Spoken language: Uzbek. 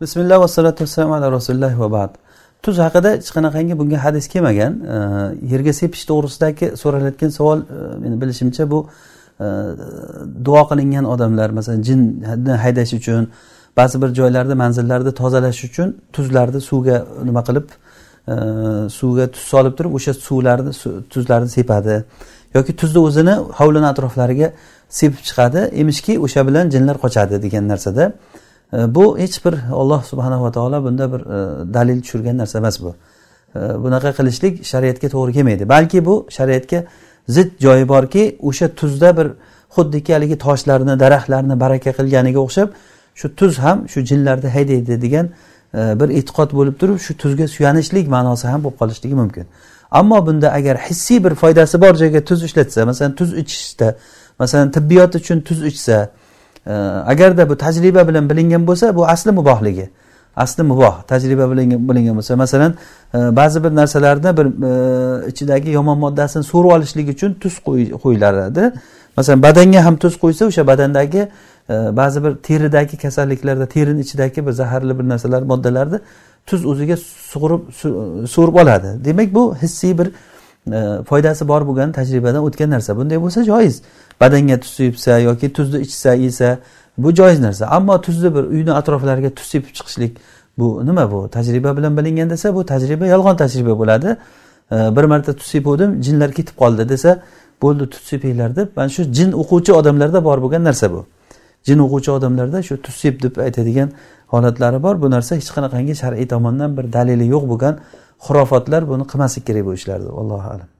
bismillah vassalatu vassalam ala rasulillah va bad tuz haqida hech qanaqangi bunga hadis kelmagan yerga sepish to'g'risidagi so'ralayotgan savol e, meni bilishimcha bu e, duo qilingan odamlar masalan jinni haydash uchun ba'zi bir joylarda manzillarni tozalash uchun tuzlarni suvga nima qilib e, suvga tuz solib turib o'sha suvlarni tuzlarni sepadi yoki tuzni o'zini hovlini atroflariga sepib chiqadi emishki o'sha bilan jinlar qochadi degan narsada bu hech bir olloh subhanava taolo bunda bir e, dalil tushirgan narsa emas bu bunaqa qilishlik shariatga to'g'ri kelmaydi balki bu shariatga zid joyi borki o'sha tuzda bir xuddiki haligi toshlarni daraxtlarni baraka qilganiga o'xshab shu tuz ham shu jinlarni haydaydi degan e, bir e'tiqod bo'lib turib shu tuzga suyanishlik ma'nosi ham bo'lib qolishligi mumkin ammo bunda agar hissiy bir foydasi bor joyga tuz ishlatsa masalan tuz ichishda masalan tibbiyot uchun tuz ichsa agarda bu tajriba bilan bilingan bo'lsa bu asli mubohligi asli muboh tajriba bilingan bo'lsa masalan e, ba'zi bir narsalarni bir e, ichidagi yomon moddasini so'rib olishlik uchun tuz qo'yilardi masalan badanga ham tuz qo'ysa o'sha badandagi e, ba'zi bir teridagi kasalliklarda terini ichidagi bir zaharli bir narsalar moddalarni tuz o'ziga sug'urib so'rib oladi demak bu hissiy bir E, foydasi bor bo'lgan tajribadan o'tgan narsa bunday bo'lsa joiz badanga tuz sepsa yoki tuzni ichsa yesa bu joiz narsa ammo tuzni bir uyni atroflariga tuz sepib chiqishlik bu nima bu tajriba bilan bilingan desa bu tajriba yolg'on tajriba bo'ladi e, bir marta tuz sepuvdim jinlar ketib qoldi desa bo'ldi tuz sepinglar deb mana shu jin o'quvchi odamlarda bor bo'lgan narsa bu jin o'quvchi odamlarda shu sep deb aytadigan holatlari bor bu narsa hech qanaqangi shar'iy tomondan bir dalili yo'q bo'lgan xurofatlar buni qilmaslik kerak bu ishlarni allohu alam